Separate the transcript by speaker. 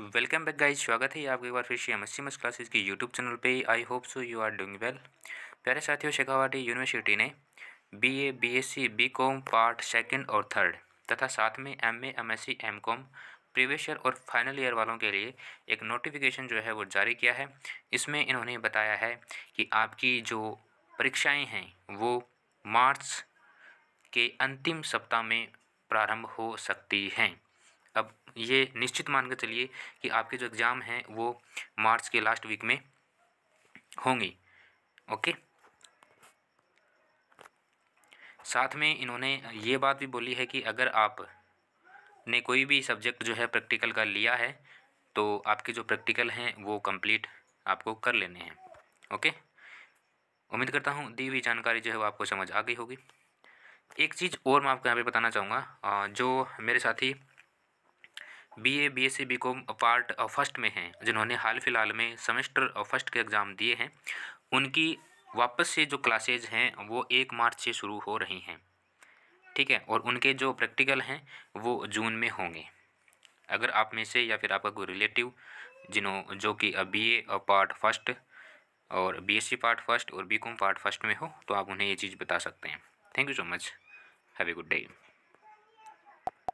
Speaker 1: welcome back guys स्वागत है आपके एक बार फिर से एम एस सी क्लासेज की यूट्यूब चैनल पे I hope so you are doing well प्यारे साथियों शेखावाटी यूनिवर्सिटी ने BA BSc BCom part second और थर्ड तथा साथ में MA MSc MCom previous year और फाइनल ईयर वालों के लिए एक नोटिफिकेशन जो है वो जारी किया है इसमें इन्होंने बताया है कि आपकी जो परीक्षाएँ हैं वो मार्च के अंतिम सप्ताह में प्रारंभ हो सकती हैं अब ये निश्चित मान चलिए कि आपके जो एग्ज़ाम हैं वो मार्च के लास्ट वीक में
Speaker 2: होंगे ओके
Speaker 1: साथ में इन्होंने ये बात भी बोली है कि अगर आप ने कोई भी सब्जेक्ट जो है प्रैक्टिकल का लिया है तो आपके जो प्रैक्टिकल हैं वो कंप्लीट आपको कर लेने हैं ओके उम्मीद करता हूँ दी हुई जानकारी जो है वो आपको समझ आ गई होगी एक चीज़ और मैं आपको यहाँ पे बताना चाहूँगा जो मेरे साथी B A B S C B com part first में हैं जिन्होंने हाल फिलहाल में सेमेस्टर फर्स्ट uh, के एग्ज़ाम दिए हैं उनकी वापस से जो क्लासेज हैं वो एक मार्च से शुरू हो रही हैं ठीक है और उनके जो प्रैक्टिकल हैं वो जून में होंगे अगर आप में से या फिर आपका कोई रिलेटिव जिन्हों जो कि बी ए पार्ट फर्स्ट और B S C part first और बी कॉम पार्ट फर्स्ट में हो तो आप उन्हें ये चीज़ बता सकते हैं thank you so much have a good day